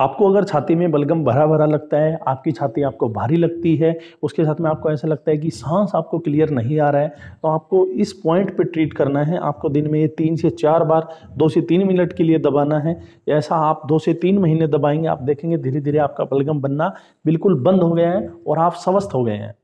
आपको अगर छाती में बलगम भरा भरा लगता है आपकी छाती आपको भारी लगती है उसके साथ में आपको ऐसा लगता है कि सांस आपको क्लियर नहीं आ रहा है तो आपको इस पॉइंट पे ट्रीट करना है आपको दिन में ये तीन से चार बार दो से तीन मिनट के लिए दबाना है ऐसा आप दो से तीन महीने दबाएंगे आप देखेंगे धीरे धीरे आपका बलगम बनना बिल्कुल बंद हो गया है और आप स्वस्थ हो गए हैं